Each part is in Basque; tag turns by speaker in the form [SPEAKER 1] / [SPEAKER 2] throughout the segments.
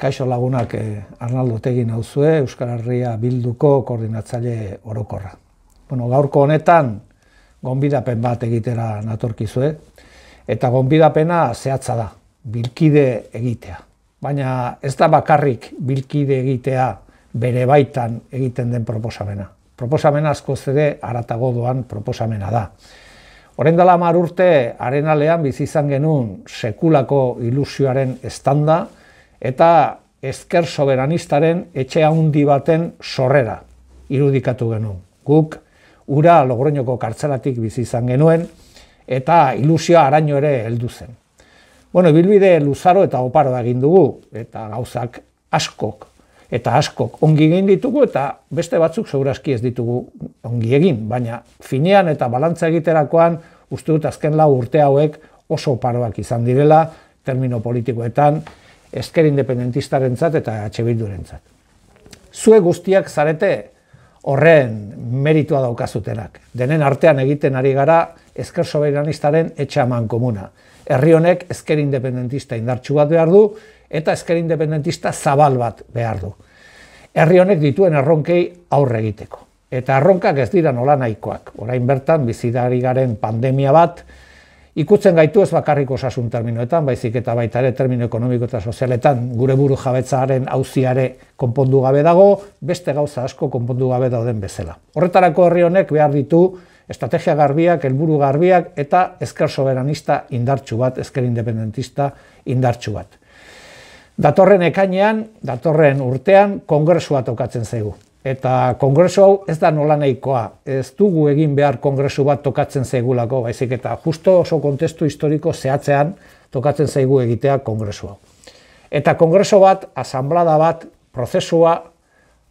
[SPEAKER 1] Kaixo lagunak eh, Arnaldo Tegin hau zue, Euskal Herria Bilduko koordinatzaile orokorra. Bueno, gaurko honetan, gonbidapen bat egitera natorkizue, eta gonbidapena zehatza da, bilkide egitea. Baina ez da bakarrik bilkide egitea bere baitan egiten den proposamena. Proposamena asko zede, aratago doan proposamena da. Horen dala marurte, arenalean bizizan genuen sekulako ilusioaren estanda, eta ezker soberanistaren etxe handi baten sorrera irudikatu genuen. Guk ura logroñoko kartzelatik bizi izan genuen eta ilusioa araino ere heldu zen. Bueno, bilbide luzaro eta oparo egin dugu eta gauzak askok eta askok ongi egin ditugu eta beste batzuk zeurazki ez ditugu ongi egin, baina finean eta balantza egiterakoan uste dut azken lau urte hauek oso oparoak izan direla termino politikoetan, esker independentistarentzat eta atxe bildurentzat. Zue guztiak zarete horren meritua daukazutenak. Denen artean egiten ari gara esker soberanistaren etxaman komuna. Herri honek esker independentista indartsu bat behar du eta esker independentista zabal bat behar du. Herri honek dituen erronkei aurre egiteko. Eta erronkak ez dira nola nahikoak. Orain bertan bizidari garen pandemia bat, ikutzen gaitu ez bakarrik osasun terminoetan, baizik eta baita ere termino ekonomiko eta sozialetan gure buru jabetzaren auziare konpondu gabe dago, beste gauza asko konpondu gabe dauden bezala. Horretarako herri honek behar ditu estrategia garbiak, helburu garbiak eta ezker soberanista indartsu bat, ezker independentista indartsu bat. Datorren ekainean, datorren urtean, kongresua tokatzen zaigu. Eta kongreso hau ez da nola nahikoa. Ez dugu egin behar kongresu bat tokatzen zaigulako, baizik eta justo oso kontestu historiko zehatzean tokatzen zaigu egitea kongresu hau. Eta kongreso bat, asamblada bat, prozesua,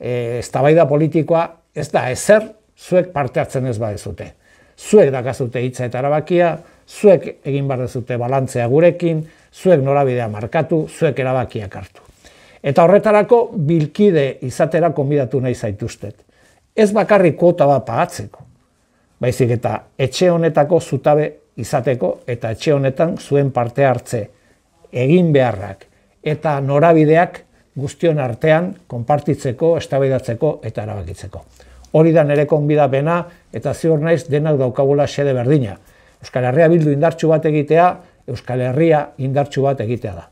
[SPEAKER 1] e, eztabaida politikoa, ez da ezer zuek parte hartzen ez badezute. Zuek dakazute hitza eta arabakia, zuek egin behar dezute balantzea gurekin, zuek norabidea markatu, zuek erabakiak hartu. Eta horretarako bilkide izatera konbidatu nahi zaituztet. Ez bakarrik kuota bat pagatzeko. Baizik eta etxe honetako zutabe izateko eta etxe honetan zuen parte hartze egin beharrak eta norabideak guztion artean konpartitzeko, estabeidatzeko eta erabakitzeko. Hori da nire konbidapena eta ziur naiz denak daukagula xede berdina. Euskal Herria bildu indartsu bat egitea, Euskal Herria indartsu bat egitea da.